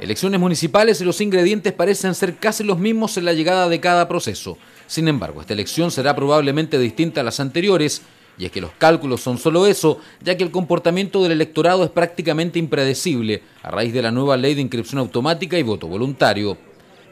elecciones municipales y los ingredientes parecen ser casi los mismos en la llegada de cada proceso. Sin embargo, esta elección será probablemente distinta a las anteriores, y es que los cálculos son solo eso, ya que el comportamiento del electorado es prácticamente impredecible a raíz de la nueva ley de inscripción automática y voto voluntario.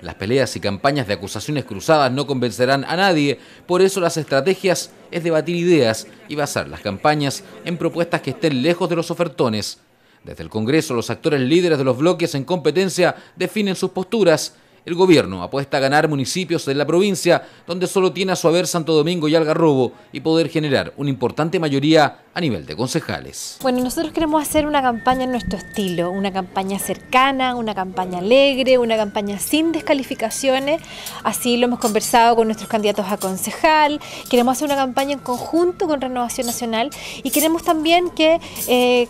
Las peleas y campañas de acusaciones cruzadas no convencerán a nadie, por eso las estrategias es debatir ideas y basar las campañas en propuestas que estén lejos de los ofertones desde el Congreso, los actores líderes de los bloques en competencia definen sus posturas. El gobierno apuesta a ganar municipios de la provincia, donde solo tiene a su haber Santo Domingo y Algarrobo, y poder generar una importante mayoría a nivel de concejales. Bueno, nosotros queremos hacer una campaña en nuestro estilo, una campaña cercana, una campaña alegre, una campaña sin descalificaciones. Así lo hemos conversado con nuestros candidatos a concejal. Queremos hacer una campaña en conjunto con Renovación Nacional y queremos también que... Eh,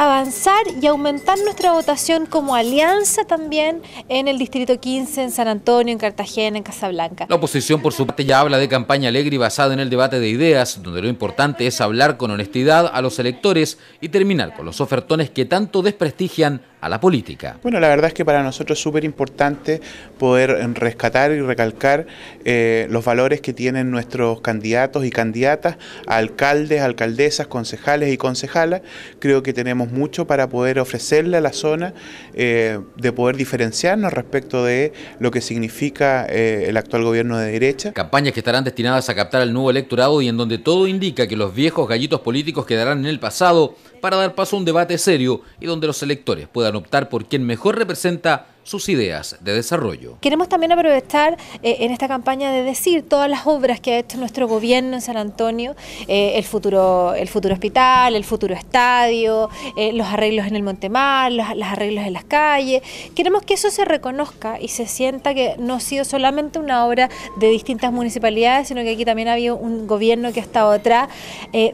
avanzar y aumentar nuestra votación como alianza también en el Distrito 15, en San Antonio, en Cartagena, en Casablanca. La oposición, por su parte, ya habla de campaña alegre y basada en el debate de ideas, donde lo importante es hablar con honestidad a los electores y terminar con los ofertones que tanto desprestigian a la política. Bueno, la verdad es que para nosotros es súper importante poder rescatar y recalcar eh, los valores que tienen nuestros candidatos y candidatas, alcaldes, alcaldesas, concejales y concejalas. Creo que tenemos mucho para poder ofrecerle a la zona, eh, de poder diferenciarnos respecto de lo que significa eh, el actual gobierno de derecha. Campañas que estarán destinadas a captar al nuevo electorado y en donde todo indica que los viejos gallitos políticos quedarán en el pasado para dar paso a un debate serio y donde los electores puedan optar por quien mejor representa sus ideas de desarrollo. Queremos también aprovechar eh, en esta campaña de decir todas las obras que ha hecho nuestro gobierno en San Antonio, eh, el, futuro, el futuro hospital, el futuro estadio, eh, los arreglos en el Montemar, los, arreglos en las calles. Queremos que eso se reconozca y se sienta que no ha sido solamente una obra de distintas municipalidades, sino que aquí también ha habido un gobierno que ha estado atrás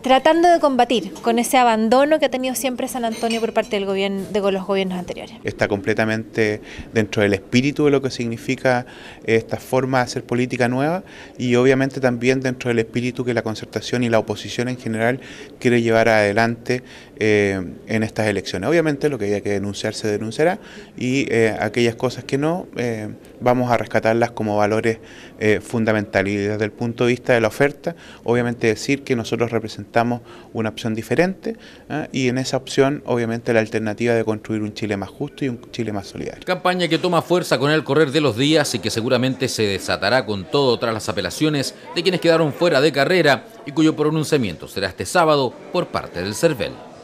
tratando de combatir con ese abandono que ha tenido siempre San Antonio por parte del gobierno, de los gobiernos anteriores. Está completamente dentro del espíritu de lo que significa esta forma de hacer política nueva y obviamente también dentro del espíritu que la concertación y la oposición en general quiere llevar adelante eh, en estas elecciones. Obviamente lo que haya que denunciar se denunciará y eh, aquellas cosas que no eh, vamos a rescatarlas como valores fundamentales. Y desde el punto de vista de la oferta, obviamente decir que nosotros representamos una opción diferente ¿ah? y en esa opción obviamente la alternativa de construir un Chile más justo y un Chile más solidario campaña que toma fuerza con el correr de los días y que seguramente se desatará con todo tras las apelaciones de quienes quedaron fuera de carrera y cuyo pronunciamiento será este sábado por parte del CERVEL.